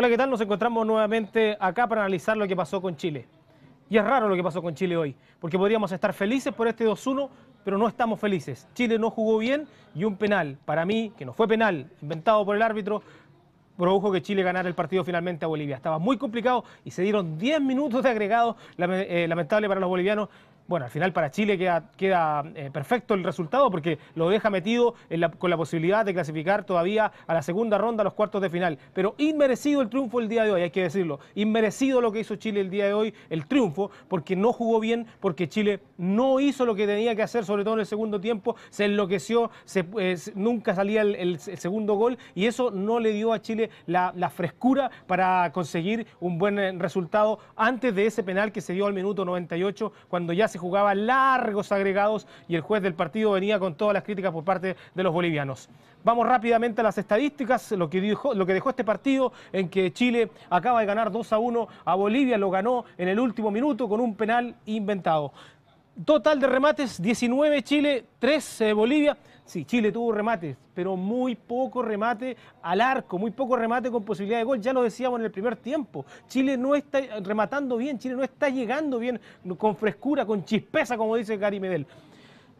Hola, ¿qué tal? Nos encontramos nuevamente acá para analizar lo que pasó con Chile. Y es raro lo que pasó con Chile hoy, porque podríamos estar felices por este 2-1, pero no estamos felices. Chile no jugó bien y un penal, para mí, que no fue penal, inventado por el árbitro, produjo que Chile ganara el partido finalmente a Bolivia. Estaba muy complicado y se dieron 10 minutos de agregado, eh, lamentable para los bolivianos, bueno, al final para Chile queda, eh, perfecto el resultado porque lo deja metido con la posibilidad de clasificar todavía a la segunda ronda, a los cuartos de final. Pero inmerecido el triunfo el día de hoy, hay que decirlo. Inmerecido lo que hizo Chile el día de hoy, el triunfo, porque no jugó bien, porque Chile no hizo lo que tenía que hacer, sobre todo en el segundo tiempo, se enloqueció, eh, nunca salía el, segundo gol y eso no le dio a Chile la frescura para conseguir un buen eh, resultado antes de ese penal que se dio al minuto 98 cuando ya se jugaba largos agregados y el juez del partido venía con todas las críticas por parte de los bolivianos. Vamos rápidamente a las estadísticas, lo que, dijo, lo que dejó este partido en que Chile acaba de ganar 2 a 1 a Bolivia, lo ganó en el último minuto con un penal inventado. Total de remates, 19 Chile, 3 Bolivia. Sí, Chile tuvo remates, pero muy poco remate al arco, muy poco remate con posibilidad de gol. Ya lo decíamos en el primer tiempo. Chile no está rematando bien, Chile no está llegando bien con frescura, con chispeza, como dice Gary Medel.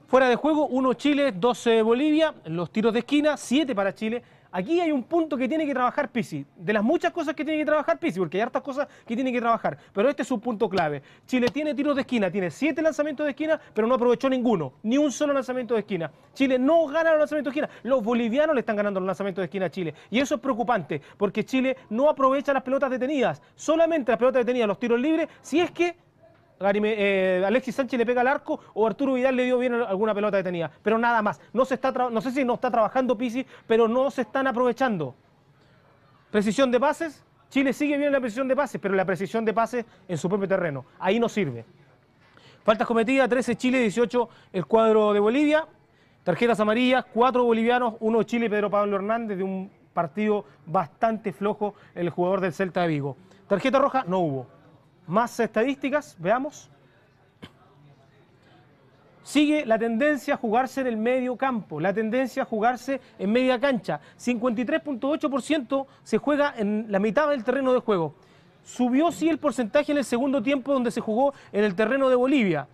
Fuera de juego, 1 Chile, 12 Bolivia, los tiros de esquina, 7 para Chile, Aquí hay un punto que tiene que trabajar Pisi, de las muchas cosas que tiene que trabajar Pisi, porque hay hartas cosas que tiene que trabajar, pero este es un punto clave. Chile tiene tiros de esquina, tiene siete lanzamientos de esquina, pero no aprovechó ninguno, ni un solo lanzamiento de esquina. Chile no gana los lanzamientos de esquina, los bolivianos le están ganando los lanzamientos de esquina a Chile, y eso es preocupante, porque Chile no aprovecha las pelotas detenidas, solamente las pelotas detenidas, los tiros libres, si es que eh, Alexis Sánchez le pega al arco o Arturo Vidal le dio bien alguna pelota detenida. Pero nada más. No, se está no sé si no está trabajando Pisi, pero no se están aprovechando. Precisión de pases. Chile sigue bien la precisión de pases, pero la precisión de pases en su propio terreno. Ahí no sirve. Faltas cometidas, 13 Chile, 18 el cuadro de Bolivia. Tarjetas amarillas, 4 bolivianos, 1 Chile, Pedro Pablo Hernández, de un partido bastante flojo el jugador del Celta de Vigo. Tarjeta roja no hubo. Más estadísticas, veamos. Sigue la tendencia a jugarse en el medio campo, la tendencia a jugarse en media cancha. 53.8% se juega en la mitad del terreno de juego. Subió sí el porcentaje en el segundo tiempo donde se jugó en el terreno de Bolivia,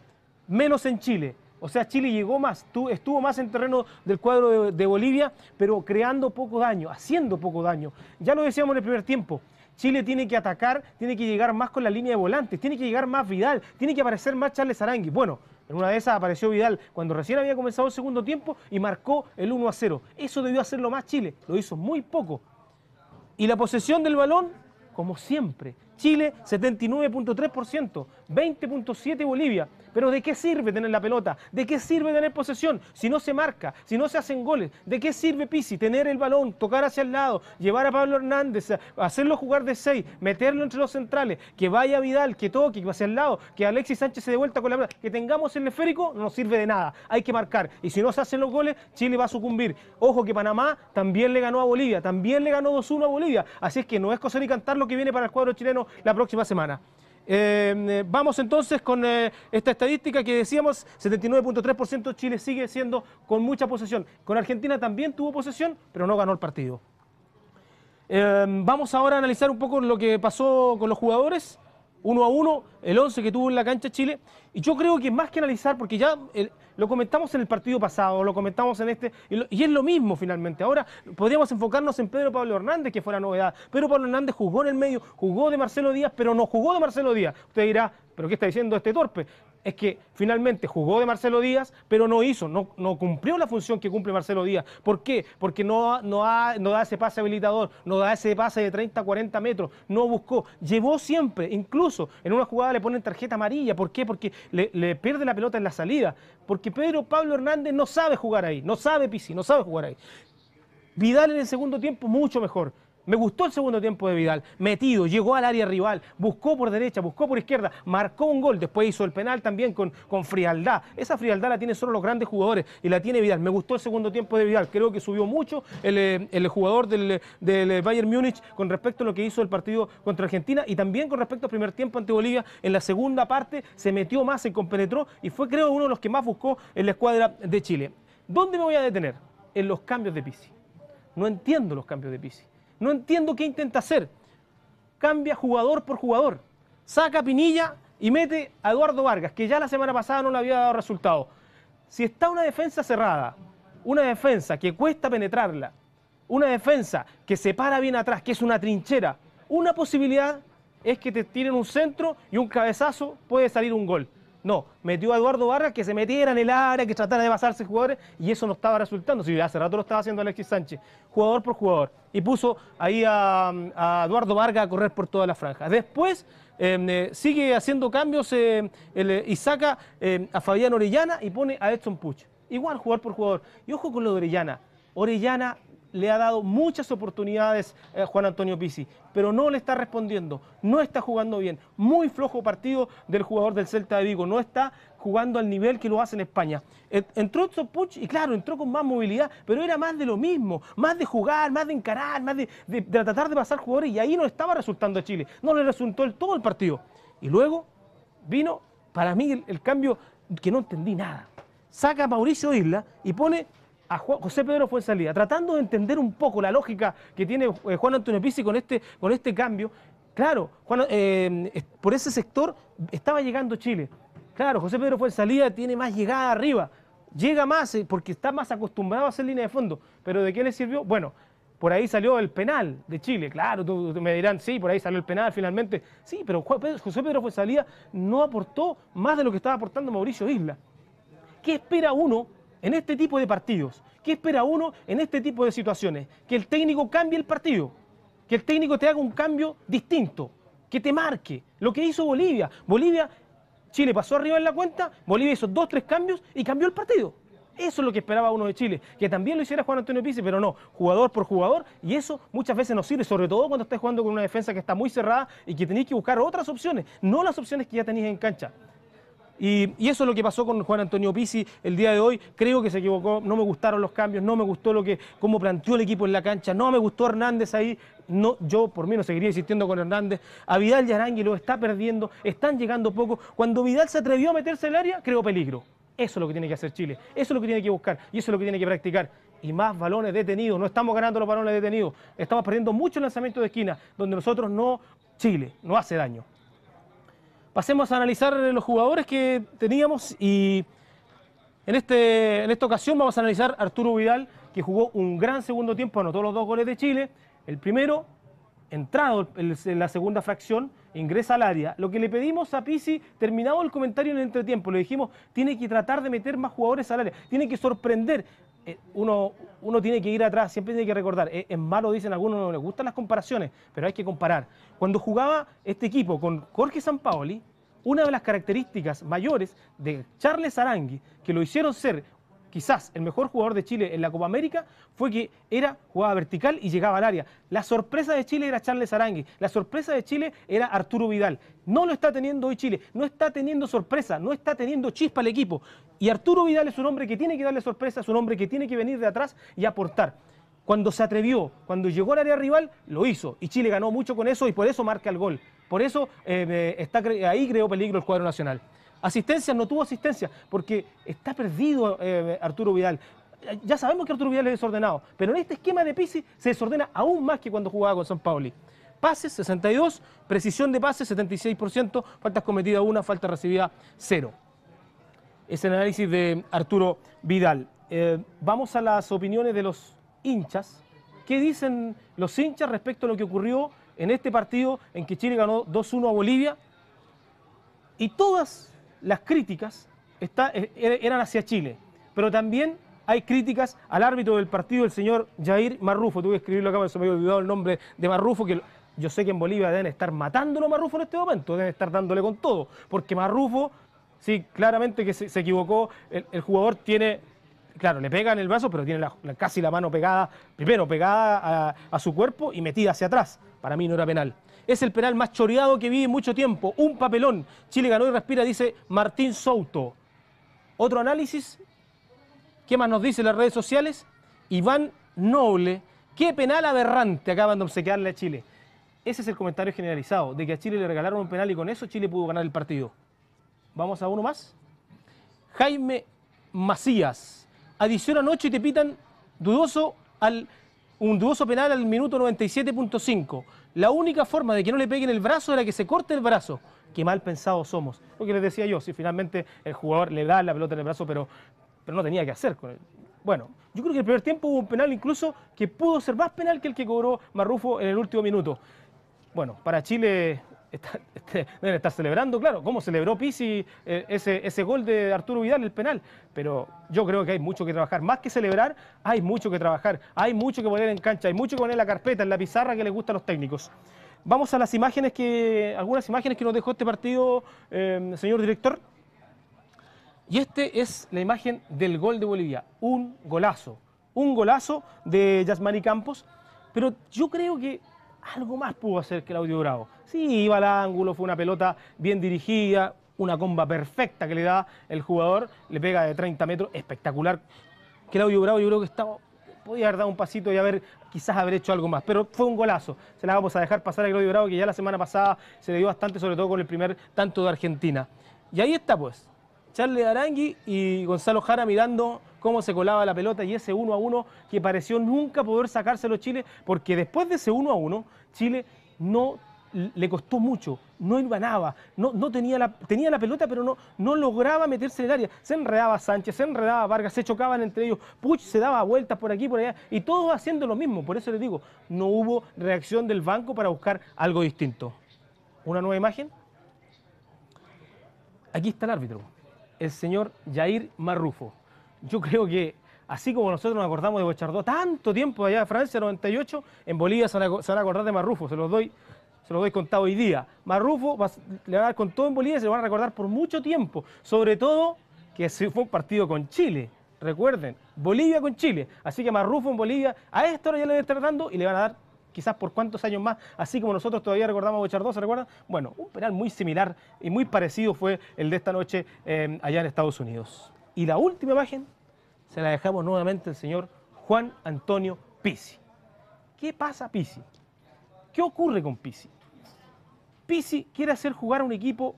menos en Chile. O sea, Chile llegó más, estuvo más en terreno del cuadro de, Bolivia, pero creando poco daño, haciendo poco daño. Ya lo decíamos en el primer tiempo, Chile tiene que atacar, tiene que llegar más con la línea de volantes, tiene que llegar más Vidal, tiene que aparecer más Charles Arangui. Bueno, en una de esas apareció Vidal cuando recién había comenzado el segundo tiempo y marcó el 1 a 0. Eso debió hacerlo más Chile, lo hizo muy poco. Y la posesión del balón, como siempre. Chile 79.3%, 20.7 Bolivia. Pero ¿de qué sirve tener la pelota? ¿De qué sirve tener posesión si no se marca, si no se hacen goles? ¿De qué sirve Pisi tener el balón, tocar hacia el lado, llevar a Pablo Hernández, hacerlo jugar de seis, meterlo entre los centrales, que vaya Vidal, que toque, que hacia el lado, que Alexis Sánchez se dé con la pelota, que tengamos el esférico, no sirve de nada. Hay que marcar. Y si no se hacen los goles, Chile va a sucumbir. Ojo que Panamá también le ganó a Bolivia, también le ganó 2-1 a Bolivia. Así es que no es cosa ni cantar lo que viene para el cuadro chileno la próxima semana. Em, eh, vamos entonces con eh, esta estadística que decíamos, 79.3% Chile sigue siendo con mucha posesión. Con Argentina también tuvo posesión, pero no ganó el partido. Em, vamos ahora a analizar un poco lo que pasó con los jugadores, uno a uno, el 11 que tuvo en la cancha Chile. Y yo creo que más que analizar, porque ya... Lo comentamos en el partido pasado, lo comentamos en este, y, es lo mismo finalmente. Ahora podríamos enfocarnos en Pedro Pablo Hernández, que fue la novedad. Pedro Pablo Hernández jugó en el medio, jugó de Marcelo Díaz, pero no jugó de Marcelo Díaz. Usted dirá, ¿pero qué está diciendo este torpe? es que finalmente jugó de Marcelo Díaz, pero no hizo, no, no cumplió la función que cumple Marcelo Díaz. ¿Por qué? Porque no, no, no da ese pase habilitador, no da ese pase de 30, 40 metros, no buscó, llevó siempre, incluso en una jugada le ponen tarjeta amarilla. ¿Por qué? Porque le, le pierde la pelota en la salida. Porque que Pedro Pablo Hernández no sabe jugar ahí, no sabe Pisi, no sabe jugar ahí. Vidal en el segundo tiempo mucho mejor. Me gustó el segundo tiempo de Vidal, metido, llegó al área rival, buscó por derecha, buscó por izquierda, marcó un gol, después hizo el penal también con, con frialdad. Esa frialdad la tienen solo los grandes jugadores y la tiene Vidal. Me gustó el segundo tiempo de Vidal, creo que subió mucho el, eh, jugador del, del eh, Bayern Múnich con respecto a lo que hizo el partido contra Argentina y también con respecto al primer tiempo ante Bolivia. En la segunda parte se metió más, se compenetró y fue creo uno de los que más buscó en la escuadra de Chile. ¿Dónde me voy a detener? En los cambios de Pisi. No entiendo los cambios de Pisi. No entiendo qué intenta hacer. Cambia jugador por jugador. Saca Pinilla y mete a Eduardo Vargas, que ya la semana pasada no le había dado resultado. Si está una defensa cerrada, una defensa que cuesta penetrarla, una defensa que se para bien atrás, que es una trinchera, una posibilidad es que te tiren un centro y un cabezazo puede salir un gol. No, metió a Eduardo Vargas, que se metiera en el área, que tratara de basarse jugadores y eso no estaba resultando. Si hace rato lo estaba haciendo Alexis Sánchez, jugador por jugador. Y puso ahí a, Eduardo Vargas a correr por toda la franja. Después em, eh, sigue haciendo cambios eh, eh, y saca a Fabián Orellana y pone a Edson Puch. Igual jugador por jugador. Y ojo con lo de Orellana. Orellana le ha dado muchas oportunidades a eh, Juan Antonio Pizzi, pero no le está respondiendo, no está jugando bien. Muy flojo partido del jugador del Celta de Vigo, no está jugando al nivel que lo hace en España. Entró Puch y claro, entró con más movilidad, pero era más de lo mismo, más de jugar, más de encarar, más de, tratar de pasar jugadores y ahí no estaba resultando a Chile, no le resultó todo el partido. Y luego vino, para mí, el, el cambio que no entendí nada. Saca a Mauricio Isla y pone a José Pedro fue tratando de entender un poco la lógica que tiene eh, Juan Antonio Pizzi con este, con este cambio. Claro, eh, por ese sector estaba llegando Chile. Claro, José Pedro fue tiene más llegada arriba, llega más eh, porque está más acostumbrado a hacer línea de fondo. Pero ¿de qué le sirvió? Bueno, por ahí salió el penal de Chile, claro, me dirán, sí, por ahí salió el penal finalmente. Sí, pero José Pedro fue no aportó más de lo que estaba aportando Mauricio Isla. ¿Qué espera uno en este tipo de partidos? ¿Qué espera uno en este tipo de situaciones? Que el técnico cambie el partido, que el técnico te haga un cambio distinto, que te marque. Lo que hizo Bolivia. Bolivia, Chile pasó arriba en la cuenta, Bolivia hizo dos, tres cambios y cambió el partido. Eso es lo que esperaba uno de Chile, que también lo hiciera Juan Antonio Pizzi, pero no, jugador por jugador, y eso muchas veces no sirve, sobre todo cuando estás jugando con una defensa que está muy cerrada y que tenéis que buscar otras opciones, no las opciones que ya tenéis en cancha. Y, eso es lo que pasó con Juan Antonio Pizzi el día de hoy. Creo que se equivocó, no me gustaron los cambios, no me gustó lo que, cómo planteó el equipo en la cancha, no me gustó Hernández ahí. No, yo por mí no seguiría insistiendo con Hernández. A Vidal y Arangui lo está perdiendo, están llegando poco. Cuando Vidal se atrevió a meterse el área, creo peligro. Eso es lo que tiene que hacer Chile, eso es lo que tiene que buscar y eso es lo que tiene que practicar. Y más balones detenidos, no estamos ganando los balones detenidos, estamos perdiendo mucho lanzamientos de esquina, donde nosotros no, Chile, no hace daño. Pasemos a analizar los jugadores que teníamos y en, este, en esta ocasión vamos a analizar a Arturo Vidal, que jugó un gran segundo tiempo, anotó los dos goles de Chile. El primero, entrado en la segunda fracción, ingresa al área. Lo que le pedimos a Pisi, terminado el comentario en el entretiempo, le dijimos, tiene que tratar de meter más jugadores al área, tiene que sorprender. Eh, uno, uno tiene que ir atrás, siempre tiene que recordar, En eh, malo, dicen algunos, no les gustan las comparaciones, pero hay que comparar. Cuando jugaba este equipo con Jorge Sampaoli, una de las características mayores de Charles Arangui, que lo hicieron ser quizás el mejor jugador de Chile en la Copa América fue que era jugada vertical y llegaba al área. La sorpresa de Chile era Charles Arangui, la sorpresa de Chile era Arturo Vidal. No lo está teniendo hoy Chile, no está teniendo sorpresa, no está teniendo chispa el equipo. Y Arturo Vidal es un hombre que tiene que darle sorpresa, es un hombre que tiene que venir de atrás y aportar cuando se atrevió, cuando llegó al área rival, lo hizo. Y Chile ganó mucho con eso y por eso marca el gol. Por eso eh, eh, está, ahí creó peligro el cuadro nacional. Asistencia, no tuvo asistencia, porque está perdido eh, Arturo Vidal. Ya sabemos que Arturo Vidal es desordenado, pero en este esquema de Pisi se desordena aún más que cuando jugaba con San Pauli. Pases, 62, precisión de pases, 76%, faltas cometidas una, falta recibida cero. Es el análisis de Arturo Vidal. Eh, vamos a las opiniones de los hinchas. ¿Qué dicen los hinchas respecto a lo que ocurrió en este partido en que Chile ganó 2-1 a Bolivia? Y todas las críticas eh, er, eran hacia Chile, pero también hay críticas al árbitro del partido, el señor Jair Marrufo. Tuve que escribirlo acá, porque se me había olvidado el nombre de Marrufo, que yo sé que en Bolivia deben estar matándolo Marrufo en este momento, deben estar dándole con todo, porque Marrufo, sí, claramente que se, equivocó, el, jugador tiene, claro, le pega en el brazo, pero tiene casi la mano pegada, primero pegada a su cuerpo y metida hacia atrás. Para mí no era penal. Es el penal más choreado que vi en mucho tiempo. Un papelón. Chile ganó y respira, dice Martín Souto. Otro análisis. ¿Qué más nos dicen las redes sociales? Iván Noble. Qué penal aberrante acaban de obsequiarle a Chile. Ese es el comentario generalizado, de que a Chile le regalaron un penal y con eso Chile pudo ganar el partido. Vamos a uno más. Jaime Macías. Adición noche y te pitan dudoso al un dudoso penal al minuto 97.5. La única forma de que no le peguen el brazo era que se corte el brazo. Qué mal pensados somos. Lo que les decía yo, si finalmente el jugador le da la pelota en el brazo, pero, pero no tenía que hacer con él. Bueno, yo creo que el primer tiempo hubo un penal incluso que pudo ser más penal que el que cobró Marrufo en el último minuto. Bueno, para Chile Está, este, celebrando, claro, cómo celebró Pisi eh, ese, gol de Arturo Vidal, el penal. Pero yo creo que hay mucho que trabajar. Más que celebrar, hay mucho que trabajar. Hay mucho que poner en cancha, hay mucho que poner en la carpeta, en la pizarra que le gusta a los técnicos. Vamos a las imágenes que, algunas imágenes que nos dejó este partido, eh, señor director. Y esta es la imagen del gol de Bolivia. Un golazo. Un golazo de Yasmani Campos. Pero yo creo que algo más pudo hacer que Claudio Bravo. Sí, iba al ángulo, fue una pelota bien dirigida, una comba perfecta que le da el jugador, le pega de 30 metros, espectacular. Claudio Bravo yo creo que estaba, podía haber dado un pasito y haber quizás haber hecho algo más, pero fue un golazo. Se la vamos a dejar pasar a Claudio Bravo, que ya la semana pasada se le dio bastante, sobre todo con el primer tanto de Argentina. Y ahí está pues, Charles Arangui y Gonzalo Jara mirando cómo se colaba la pelota y ese uno a uno que pareció nunca poder sacárselo Chile, porque después de ese 1 a 1, Chile no le costó mucho, no ganaba, no, no tenía, la, tenía la pelota, pero no, no lograba meterse en el área. Se enredaba Sánchez, se enredaba Vargas, se chocaban entre ellos, Puch se daba vueltas por aquí, por allá, y todos haciendo lo mismo. Por eso les digo, no hubo reacción del banco para buscar algo distinto. ¿Una nueva imagen? Aquí está el árbitro el señor Jair Marrufo. Yo creo que así como nosotros nos acordamos de Bochardó tanto tiempo allá de Francia, 98, en Bolivia se van a, acordar de Marrufo, se los doy, se los doy contado hoy día. Marrufo le van a dar con todo en Bolivia se lo van a recordar por mucho tiempo, sobre todo que se fue un partido con Chile. Recuerden, Bolivia con Chile. Así que Marrufo en Bolivia, a esto ahora ya le estar tratando y le van a dar quizás por cuántos años más, así como nosotros todavía recordamos a ¿se recuerdan? Bueno, un penal muy similar y muy parecido fue el de esta noche eh, allá en Estados Unidos. Y la última imagen se la dejamos nuevamente al señor Juan Antonio Pisi. ¿Qué pasa Pisi? ¿Qué ocurre con Pisi? Pisi quiere hacer jugar a un equipo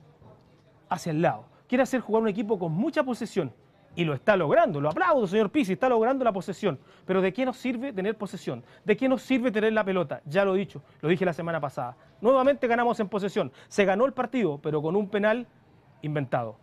hacia el lado, quiere hacer jugar a un equipo con mucha posesión, y lo está logrando. Lo aplaudo, señor Pizzi, está logrando la posesión. Pero ¿de qué nos sirve tener posesión? ¿De qué nos sirve tener la pelota? Ya lo he dicho, lo dije la semana pasada. Nuevamente ganamos en posesión. Se ganó el partido, pero con un penal inventado.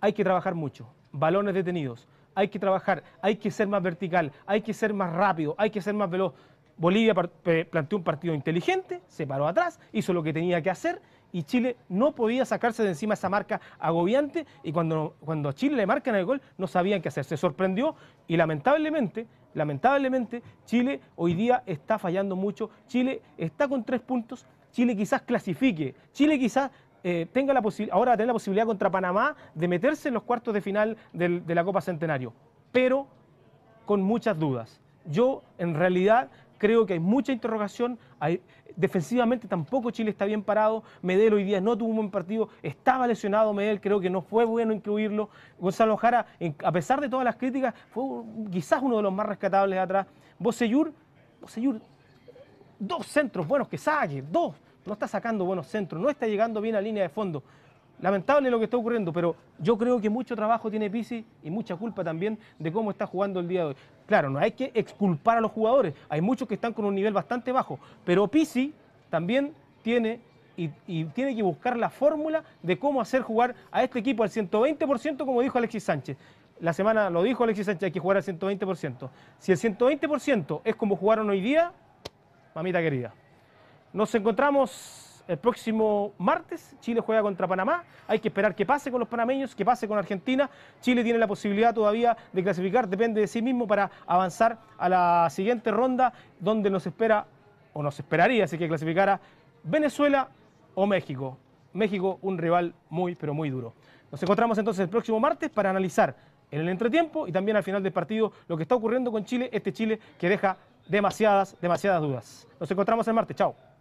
Hay que trabajar mucho. Balones detenidos. Hay que trabajar, hay que ser más vertical, hay que ser más rápido, hay que ser más veloz. Bolivia planteó un partido inteligente, se paró atrás, hizo lo que tenía que hacer y Chile no podía sacarse de encima esa marca agobiante y cuando, cuando a Chile le marcan el gol no sabían qué hacer. Se sorprendió y lamentablemente, lamentablemente, Chile hoy día está fallando mucho. Chile está con tres puntos. Chile quizás clasifique. Chile quizás eh, tenga la ahora va a tener la posibilidad contra Panamá de meterse en los cuartos de final de la Copa Centenario, pero con muchas dudas. Yo en realidad creo que hay mucha interrogación. defensivamente tampoco Chile está bien parado. Medel hoy día no tuvo un buen partido. Estaba lesionado Medel, creo que no fue bueno incluirlo. Gonzalo Jara, a pesar de todas las críticas, fue quizás uno de los más rescatables de atrás. Boseyur, Boseyur, dos centros buenos que saque, dos. No está sacando buenos centros, no está llegando bien a línea de fondo lamentable lo que está ocurriendo, pero yo creo que mucho trabajo tiene Pisi y mucha culpa también de cómo está jugando el día de hoy. Claro, no hay que exculpar a los jugadores. Hay muchos que están con un nivel bastante bajo. Pero Pisi también tiene y, tiene que buscar la fórmula de cómo hacer jugar a este equipo al 120%, como dijo Alexis Sánchez. La semana lo dijo Alexis Sánchez, hay que jugar al 120%. Si el 120% es como jugaron hoy día, mamita querida. Nos encontramos el próximo martes Chile juega contra Panamá. Hay que esperar que pase con los panameños, que pase con Argentina. Chile tiene la posibilidad todavía de clasificar, depende de sí mismo, para avanzar a la siguiente ronda donde nos espera, o nos esperaría, si que clasificara Venezuela o México. México, un rival muy, pero muy duro. Nos encontramos entonces el próximo martes para analizar en el entretiempo y también al final del partido lo que está ocurriendo con Chile, este Chile que deja demasiadas, demasiadas dudas. Nos encontramos el martes, chao.